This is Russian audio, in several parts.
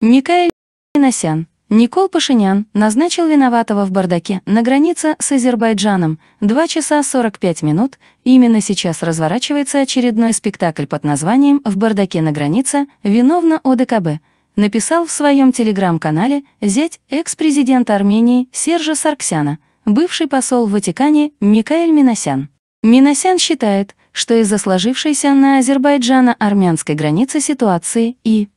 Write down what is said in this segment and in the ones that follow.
Микаэль Миносян, Никол Пашинян назначил виноватого в бардаке на границе с Азербайджаном 2 часа 45 минут, именно сейчас разворачивается очередной спектакль под названием «В бардаке на границе. Виновна ОДКБ», написал в своем телеграм-канале зять экс-президента Армении Сержа Сарксяна, бывший посол в Ватикане Микаэль Миносян. Миносян считает, что из-за сложившейся на Азербайджана-армянской границе ситуации и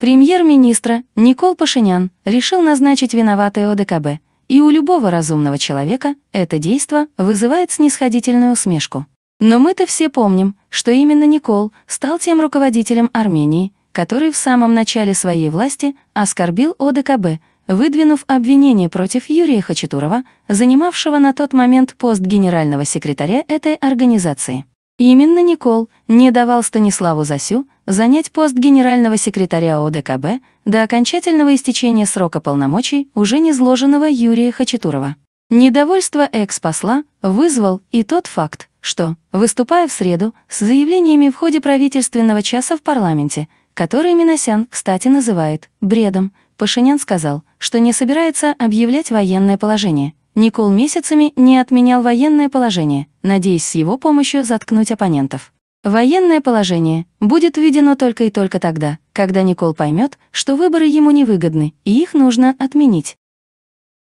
Премьер-министра Никол Пашинян решил назначить виноватое ОДКБ, и у любого разумного человека это действо вызывает снисходительную усмешку. Но мы-то все помним, что именно Никол стал тем руководителем Армении, который в самом начале своей власти оскорбил ОДКБ, выдвинув обвинение против Юрия Хачатурова, занимавшего на тот момент пост генерального секретаря этой организации. Именно Никол не давал Станиславу Засю занять пост генерального секретаря ОДКБ до окончательного истечения срока полномочий уже незложенного Юрия Хачатурова. Недовольство экс-посла вызвал и тот факт, что, выступая в среду с заявлениями в ходе правительственного часа в парламенте, который Миносян, кстати, называет «бредом», Пашинян сказал, что не собирается объявлять военное положение – Никол месяцами не отменял военное положение, надеясь с его помощью заткнуть оппонентов. Военное положение будет введено только и только тогда, когда Никол поймет, что выборы ему невыгодны, и их нужно отменить.